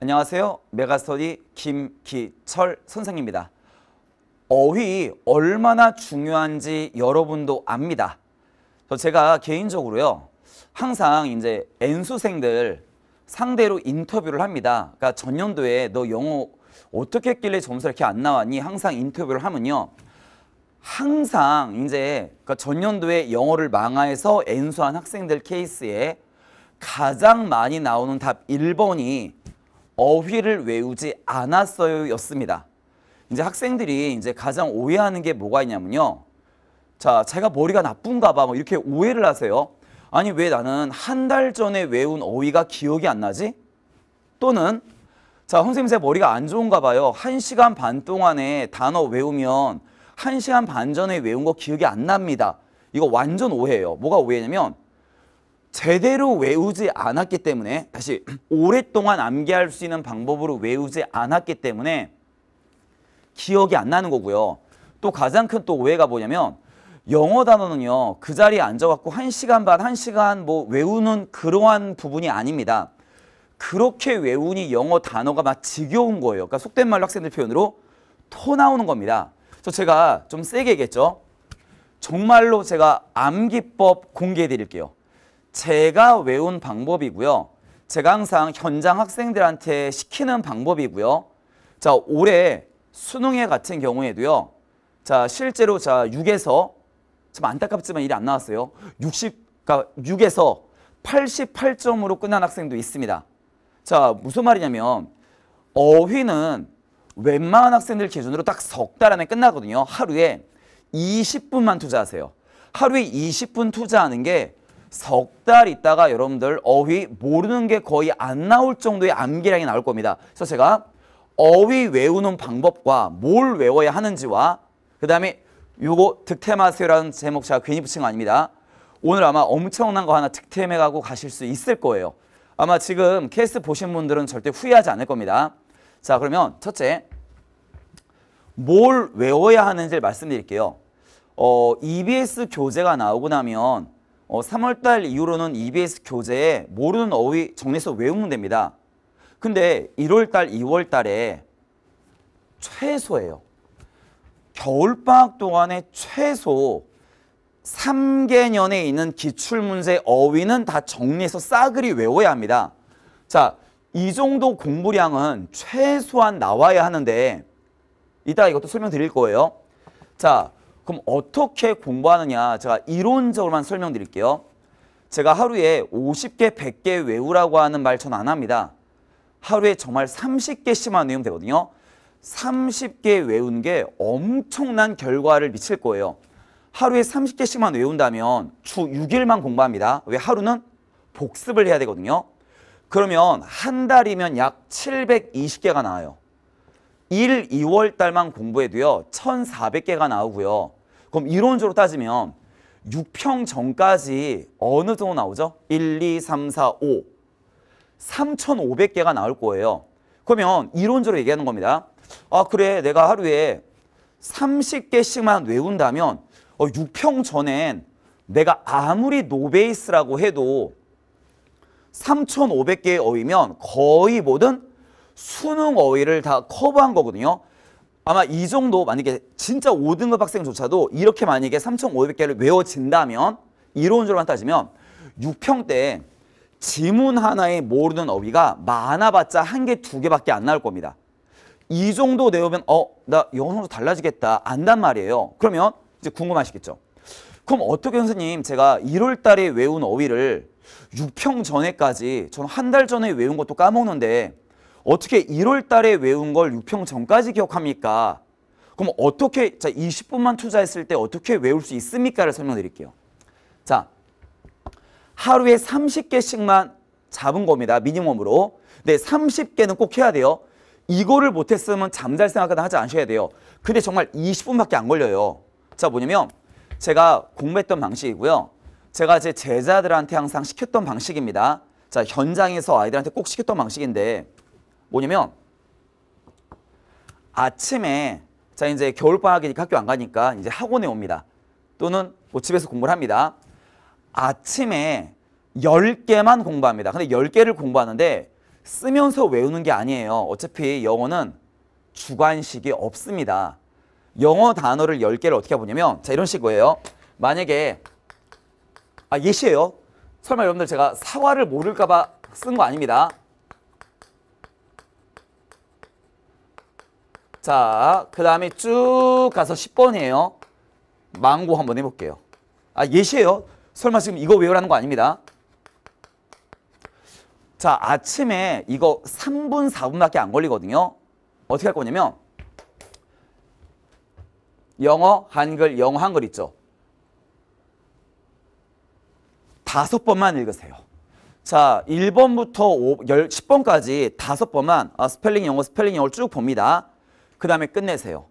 안녕하세요. 메가스터디 김기철 선생입니다. 어휘 얼마나 중요한지 여러분도 압니다. 제가 개인적으로요. 항상 이제 N수생들 상대로 인터뷰를 합니다. 그러니까 전년도에 너 영어 어떻게 했길래 점수 이렇게 안 나왔니? 항상 인터뷰를 하면요. 항상 이제 그러니까 전년도에 영어를 망하해서 N수한 학생들 케이스에 가장 많이 나오는 답 1번이 어휘를 외우지 않았어요 였습니다. 이제 학생들이 이제 가장 오해하는 게 뭐가 있냐면요. 자, 제가 머리가 나쁜가 봐. 뭐 이렇게 오해를 하세요. 아니, 왜 나는 한 달 전에 외운 어휘가 기억이 안 나지? 또는 자, 선생님 제 머리가 안 좋은가 봐요. 한시간반 동안에 단어 외우면 한시간반 전에 외운 거 기억이 안 납니다. 이거 완전 오해예요. 뭐가 오해냐면 제대로 외우지 않았기 때문에 다시 오랫동안 암기할 수 있는 방법으로 외우지 않았기 때문에 기억이 안 나는 거고요. 또 가장 큰 또 오해가 뭐냐면 영어 단어는요. 그 자리에 앉아갖고 1시간 반, 1시간 뭐 외우는 그러한 부분이 아닙니다. 그렇게 외우니 영어 단어가 막 지겨운 거예요. 그러니까 속된 말로 학생들 표현으로 토 나오는 겁니다. 그래서 제가 좀 세게 얘기했죠. 정말로 제가 암기법 공개해 드릴게요. 제가 외운 방법이고요. 제가 항상 현장 학생들한테 시키는 방법이고요. 자, 올해 수능회 같은 경우에도요. 자, 실제로 자 6에서 참 안타깝지만 일이 안 나왔어요. 60, 그러니까 6에서 88점으로 끝난 학생도 있습니다. 자, 무슨 말이냐면 어휘는 웬만한 학생들 기준으로 딱 석 달 안에 끝나거든요. 하루에 20분만 투자하세요. 하루에 20분 투자하는 게 석달 있다가 여러분들 어휘 모르는 게 거의 안 나올 정도의 암기량이 나올 겁니다. 그래서 제가 어휘 외우는 방법과 뭘 외워야 하는지와 그 다음에 요거 득템하세요라는 제목 제가 괜히 붙인 거 아닙니다. 오늘 아마 엄청난 거 하나 득템해가고 가실 수 있을 거예요. 아마 지금 케이스 보신 분들은 절대 후회하지 않을 겁니다. 자 그러면 첫째 뭘 외워야 하는지를 말씀드릴게요. 어, EBS 교재가 나오고 나면 어, 3월달 이후로는 EBS 교재에 모르는 어휘 정리해서 외우면 됩니다. 근데 1월달, 2월달에 최소예요. 겨울방학 동안에 최소 3개년에 있는 기출문제 어휘는 다 정리해서 싸그리 외워야 합니다. 자, 이 정도 공부량은 최소한 나와야 하는데 이따 이것도 설명드릴 거예요. 자, 그럼 어떻게 공부하느냐 제가 이론적으로만 설명드릴게요. 제가 하루에 50개, 100개 외우라고 하는 말 저는 안 합니다. 하루에 정말 30개씩만 외우면 되거든요. 30개 외운 게 엄청난 결과를 미칠 거예요. 하루에 30개씩만 외운다면 주 6일만 공부합니다. 왜 하루는 복습을 해야 되거든요. 그러면 한 달이면 약 720개가 나와요. 1, 2월 달만 공부해도요. 1,400개가 나오고요. 그럼 이론적으로 따지면 6평 전까지 어느 정도 나오죠? 1, 2, 3, 4, 5. 3,500개가 나올 거예요. 그러면 이론적으로 얘기하는 겁니다. 아 그래 내가 하루에 30개씩만 외운다면 어, 6평 전엔 내가 아무리 노베이스라고 해도 3,500개의 어휘면 거의 모든 수능 어휘를 다 커버한 거거든요. 아마 이 정도 만약에 진짜 5등급 학생조차도 이렇게 만약에 3,500개를 외워진다면 이론적으로 만 따지면 6평때 지문 하나에 모르는 어휘가 많아봤자 한 개, 두 개밖에 안 나올 겁니다. 이 정도 내오면 어, 나영어로적 달라지겠다. 안단 말이에요. 그러면 이제 궁금하시겠죠. 그럼 어떻게 선생님 제가 1월 달에 외운 어휘를 6평 전에까지 저는 한 달 전에 외운 것도 까먹는데 어떻게 1월 달에 외운 걸 6평 전까지 기억합니까? 그럼 어떻게 자 20분만 투자했을 때 어떻게 외울 수 있습니까를 설명드릴게요. 자 하루에 30개씩만 잡은 겁니다. 미니멈으로. 근데 30개는 꼭 해야 돼요. 이거를 못했으면 잠잘 생각은 하지 않으셔야 돼요. 근데 정말 20분밖에 안 걸려요. 자 뭐냐면 제가 공부했던 방식이고요. 제가 제 제자들한테 항상 시켰던 방식입니다. 자 현장에서 아이들한테 꼭 시켰던 방식인데 뭐냐면 아침에 자 이제 겨울방학이니까 학교 안 가니까 이제 학원에 옵니다. 또는 뭐 집에서 공부를 합니다. 아침에 10개만 공부합니다. 근데 10개를 공부하는데 쓰면서 외우는 게 아니에요. 어차피 영어는 주관식이 없습니다. 영어 단어를 10개를 어떻게 보냐면 자 이런 식이에요. 만약에 아 예시예요. 설마 여러분들 제가 사과를 모를까 봐 쓴 거 아닙니다. 자, 그 다음에 쭉 가서 10번이에요. 망고 한번 해볼게요. 아, 예시예요. 설마 지금 이거 외우라는 거 아닙니다. 자, 아침에 이거 3분, 4분밖에 안 걸리거든요. 어떻게 할 거냐면 영어, 한글, 영어, 한글 있죠. 다섯 번만 읽으세요. 자, 1번부터 10, 번까지 다섯 번만 아, 스펠링 영어, 스펠링 영어쭉 봅니다. 그 다음에 끝내세요.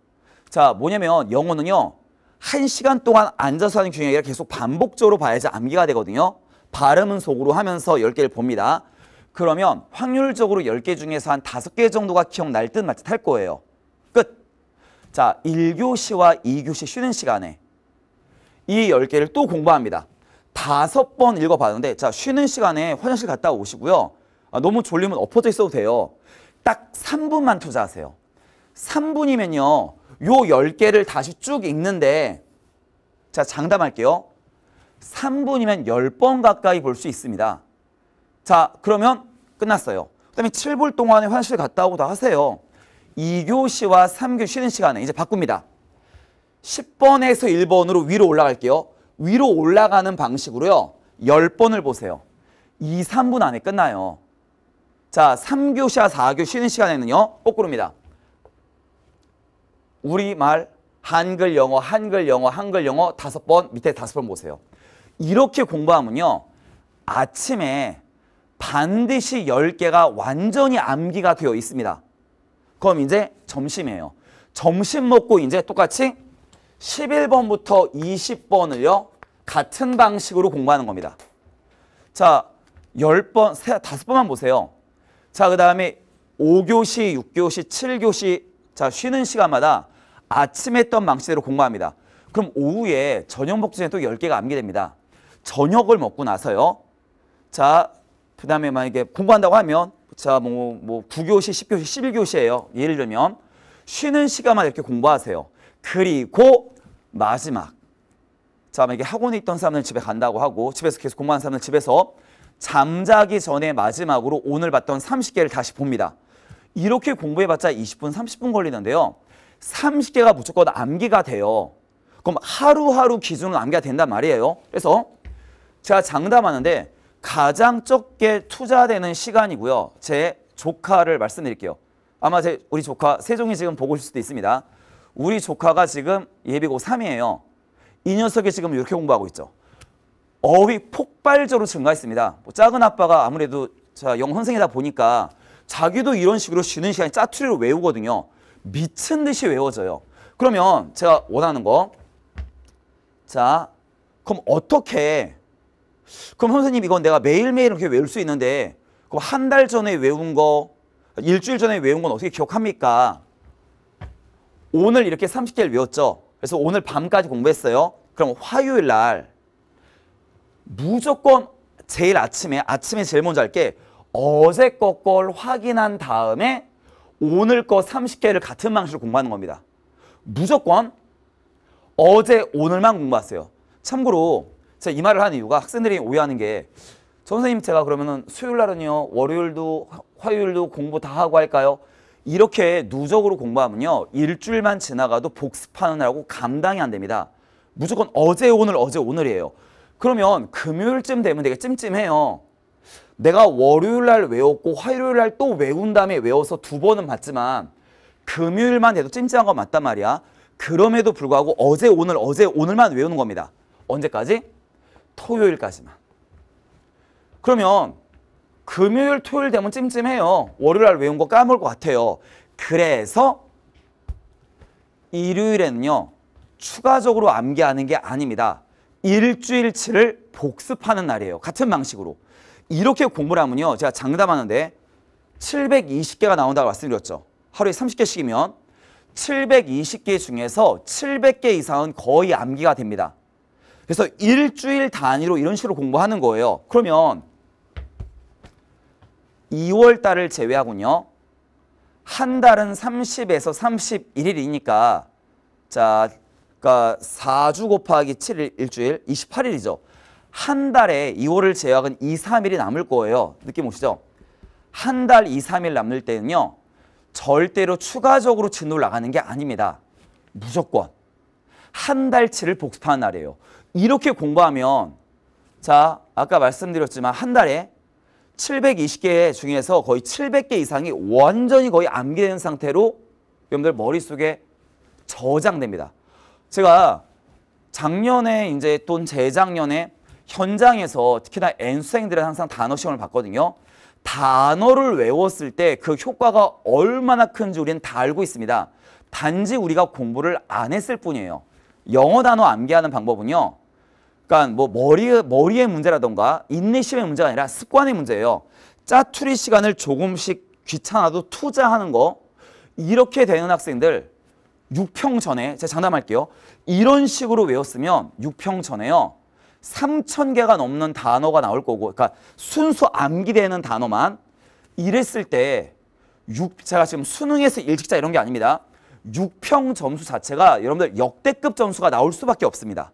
자, 뭐냐면 영어는요. 한 시간 동안 앉아서 하는 중정이아니 계속 반복적으로 봐야지 암기가 되거든요. 발음은 속으로 하면서 10개를 봅니다. 그러면 확률적으로 10개 중에서 한 5개 정도가 기억날 듯 마치 탈 거예요. 끝! 자, 1교시와 2교시 쉬는 시간에 이 10개를 또 공부합니다. 다섯 번 읽어봤는데 자 쉬는 시간에 화장실 갔다 오시고요. 아, 너무 졸리면 엎어져 있어도 돼요. 딱 3분만 투자하세요. 3분이면요. 요 10개를 다시 쭉 읽는데 자 장담할게요. 3분이면 10번 가까이 볼 수 있습니다. 자 그러면 끝났어요. 그 다음에 7분 동안에 화장실 갔다 오고 다 하세요. 2교시와 3교시 쉬는 시간에 이제 바꿉니다. 10번에서 1번으로 위로 올라갈게요. 위로 올라가는 방식으로요. 10번을 보세요. 2, 3분 안에 끝나요. 자, 3교시와 4교시 쉬는 시간에는요. 거꾸로입니다. 우리말, 한글 영어, 한글 영어, 한글 영어 다섯 번 밑에 다섯 번 보세요. 이렇게 공부하면요. 아침에 반드시 10개가 완전히 암기가 되어 있습니다. 그럼 이제 점심이에요. 점심 먹고 이제 똑같이 11번부터 20번을요. 같은 방식으로 공부하는 겁니다. 자, 10번, 다섯 번만 보세요. 자, 그 다음에 5교시, 6교시, 7교시 자, 쉬는 시간마다 아침에 했던 망치대로 공부합니다. 그럼 오후에 저녁 먹기 에또 10개가 암기 됩니다. 저녁을 먹고 나서요. 자, 그 다음에 만약에 공부한다고 하면 자, 뭐, 뭐 9교시, 10교시, 11교시예요. 예를 들면 쉬는 시간만 이렇게 공부하세요. 그리고 마지막 자, 만약에 학원에 있던 사람들 집에 간다고 하고 집에서 계속 공부하는 사람들 집에서 잠자기 전에 마지막으로 오늘 봤던 30개를 다시 봅니다. 이렇게 공부해봤자 20분, 30분 걸리는데요. 30개가 무조건 암기가 돼요. 그럼 하루하루 기준으로 암기가 된단 말이에요. 그래서 제가 장담하는데 가장 적게 투자되는 시간이고요. 제 조카를 말씀드릴게요. 아마 제 우리 조카 세종이 지금 보고 있을 수도 있습니다. 우리 조카가 지금 예비고 3이에요. 이 녀석이 지금 이렇게 공부하고 있죠. 어휘 폭발적으로 증가했습니다. 뭐 작은 아빠가 아무래도 영 선생이다 보니까 자기도 이런 식으로 쉬는 시간에 짜투리로 외우거든요. 미친 듯이 외워져요. 그러면 제가 원하는 거. 자, 그럼 어떻게 그럼 선생님 이건 내가 매일매일 이렇게 외울 수 있는데 그럼 한 달 전에 외운 거 일주일 전에 외운 건 어떻게 기억합니까? 오늘 이렇게 30개를 외웠죠. 그래서 오늘 밤까지 공부했어요. 그럼 화요일 날 무조건 제일 아침에 아침에 제일 먼저 할 게 어제 것걸 확인한 다음에 오늘 거 30개를 같은 방식으로 공부하는 겁니다. 무조건 어제 오늘만 공부하세요. 참고로 제가 이 말을 하는 이유가 학생들이 오해하는 게 선생님 제가 그러면 수요일 날은요 월요일도 화요일도 공부 다 하고 할까요? 이렇게 누적으로 공부하면요 일주일만 지나가도 복습하느라고 감당이 안 됩니다. 무조건 어제 오늘 어제 오늘이에요. 그러면 금요일쯤 되면 되게 찜찜해요. 내가 월요일 날 외웠고 화요일 날 또 외운 다음에 외워서 두 번은 봤지만 금요일만 해도 찜찜한 건 맞단 말이야. 그럼에도 불구하고 어제 오늘 어제 오늘만 외우는 겁니다. 언제까지? 토요일까지만. 그러면 금요일 토요일 되면 찜찜해요. 월요일 날 외운 거 까먹을 것 같아요. 그래서 일요일에는요. 추가적으로 암기하는 게 아닙니다. 일주일치를 복습하는 날이에요. 같은 방식으로. 이렇게 공부를 하면요. 제가 장담하는데 720개가 나온다고 말씀드렸죠. 하루에 30개씩이면 720개 중에서 700개 이상은 거의 암기가 됩니다. 그래서 일주일 단위로 이런 식으로 공부하는 거예요. 그러면 2월 달을 제외하군요. 한 달은 30에서 31일이니까 자, 그러니까 4주 곱하기 7일 일주일 28일이죠. 한 달에 2월을 제외한 2, 3일이 남을 거예요. 느낌 오시죠? 한 달 2, 3일 남을 때는요. 절대로 추가적으로 진로 나가는 게 아닙니다. 무조건. 한 달치를 복습하는 날이에요. 이렇게 공부하면 자 아까 말씀드렸지만 한 달에 720개 중에서 거의 700개 이상이 완전히 거의 암기되는 상태로 여러분들 머릿속에 저장됩니다. 제가 작년에 이제 또 재작년에 현장에서 특히나 N수생들은 항상 단어 시험을 봤거든요. 단어를 외웠을 때 그 효과가 얼마나 큰지 우리는 다 알고 있습니다. 단지 우리가 공부를 안 했을 뿐이에요. 영어 단어 암기하는 방법은요. 그러니까 뭐 머리, 머리의 문제라던가 인내심의 문제가 아니라 습관의 문제예요. 짜투리 시간을 조금씩 귀찮아도 투자하는 거 이렇게 되는 학생들 6평 전에 제가 장담할게요. 이런 식으로 외웠으면 6평 전에요. 3천 개가 넘는 단어가 나올 거고 그러니까 순수 암기되는 단어만 이랬을 때 6, 제가 지금 수능에서 일찍자 이런 게 아닙니다. 6평 점수 자체가 여러분들 역대급 점수가 나올 수밖에 없습니다.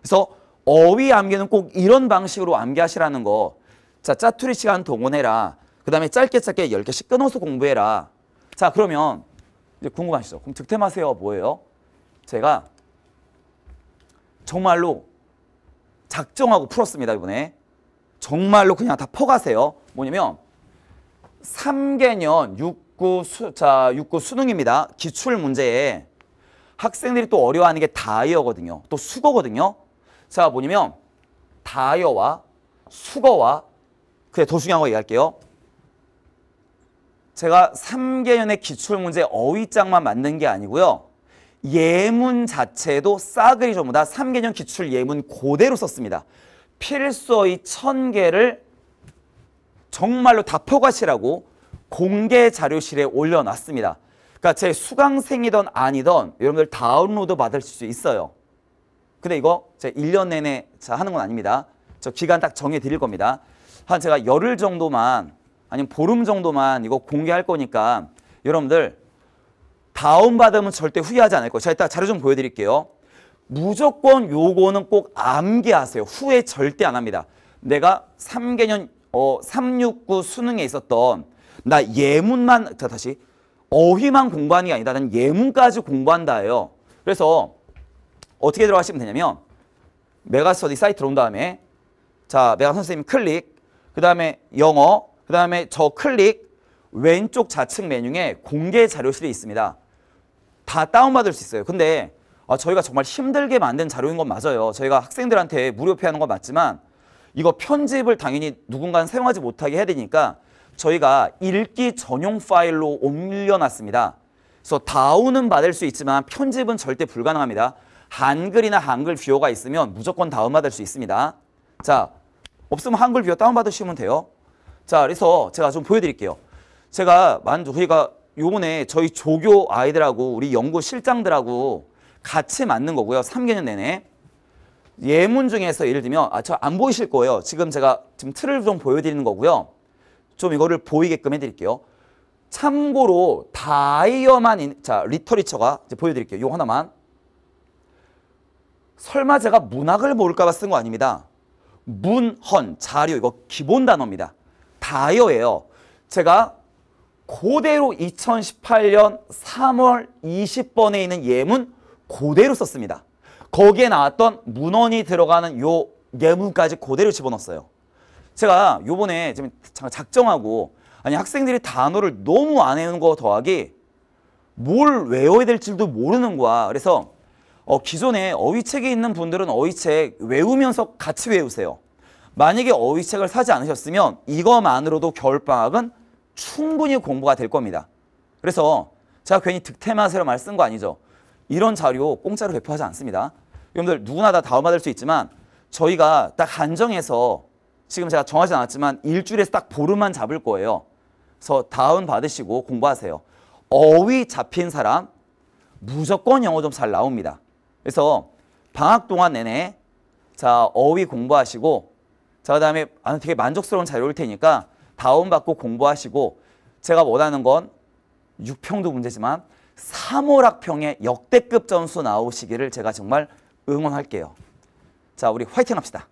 그래서 어휘 암기는 꼭 이런 방식으로 암기하시라는 거. 자, 짜투리 시간 동원해라. 그 다음에 짧게 짧게 10개씩 끊어서 공부해라. 자, 그러면 이제 궁금하시죠? 그럼 득템하세요. 뭐예요? 제가 정말로 작정하고 풀었습니다. 이번에. 정말로 그냥 다 퍼가세요. 뭐냐면 3개년 6구, 수, 자, 6구 수능입니다. 기출문제에 학생들이 또 어려워하는 게 다이어거든요. 또 수거거든요. 자, 뭐냐면 다이어와 수거와 그래 더 중요한 거 얘기할게요. 제가 3개년의 기출문제 어휘장만 만든 게 아니고요. 예문 자체도 싸그리 전부 다 3개년 기출 예문 고대로 썼습니다. 필서의 1000개를 정말로 다 포괄시라고 공개 자료실에 올려놨습니다. 그러니까 제 수강생이던 아니던 여러분들 다운로드 받을 수 있어요. 근데 이거 제 1년 내내 하는 건 아닙니다. 저 기간 딱 정해드릴 겁니다. 한 제가 열흘 정도만 아니면 보름 정도만 이거 공개할 거니까 여러분들 다운받으면 절대 후회하지 않을 거예요. 제가 이따 자료 좀 보여드릴게요. 무조건 요거는 꼭 암기하세요. 후회 절대 안 합니다. 내가 3개년 어, 369 수능에 있었던 나 예문만 자 다시 어휘만 공부하는 게 아니다. 난 예문까지 공부한다예요. 그래서 어떻게 들어가시면 되냐면 메가스터디 사이트 들어온 다음에 자 메가 선생님 클릭 그 다음에 영어 그 다음에 저 클릭 왼쪽 좌측 메뉴에 공개 자료실이 있습니다. 다 다운받을 수 있어요. 근데 아, 저희가 정말 힘들게 만든 자료인 건 맞아요. 저희가 학생들한테 무료피하는건 맞지만 이거 편집을 당연히 누군가는 사용하지 못하게 해야 되니까 저희가 읽기 전용 파일로 옮겨놨습니다. 그래서 다운은 받을 수 있지만 편집은 절대 불가능합니다. 한글이나 한글 뷰어가 있으면 무조건 다운받을 수 있습니다. 자, 없으면 한글 뷰어 다운받으시면 돼요. 자, 그래서 제가 좀 보여드릴게요. 제가 만족, 그가 요번에 저희 조교 아이들하고 우리 연구 실장들하고 같이 맞는 거고요. 3개년 내내. 예문 중에서 예를 들면 아저 안 보이실 거예요. 지금 제가 지금 틀을 좀 보여드리는 거고요. 좀 이거를 보이게끔 해드릴게요. 참고로 다이어만 인, 자 리터리처가 이제 보여드릴게요. 요 하나만 설마 제가 문학을 모를까봐 쓴 거 아닙니다. 문헌 자료 이거 기본 단어입니다. 다이어예요. 제가 고대로 2018년 3월 20번에 있는 예문 고대로 썼습니다. 거기에 나왔던 문헌이 들어가는 요 예문까지 고대로 집어넣었어요. 제가 요번에 지금 작정하고 아니 학생들이 단어를 너무 안 외우는 거 더하기 뭘 외워야 될지도 모르는 거야. 그래서 어, 기존에 어휘책이 있는 분들은 어휘책 외우면서 같이 외우세요. 만약에 어휘책을 사지 않으셨으면 이거만으로도 겨울방학은 충분히 공부가 될 겁니다. 그래서 제가 괜히 득템하세요 말쓴 거 아니죠. 이런 자료 공짜로 배포하지 않습니다. 여러분들 누구나 다 다운받을 수 있지만 저희가 딱 한정해서 지금 제가 정하지 않았지만 일주일에서 딱 보름만 잡을 거예요. 그래서 다운받으시고 공부하세요. 어휘 잡힌 사람 무조건 영어 좀 잘 나옵니다. 그래서 방학 동안 내내 자 어휘 공부하시고 자 그다음에 아, 되게 만족스러운 자료일 테니까 다운받고 공부하시고 제가 원하는 건 6평도 문제지만 3월학평에 역대급 점수 나오시기를 제가 정말 응원할게요. 자, 우리 화이팅 합시다.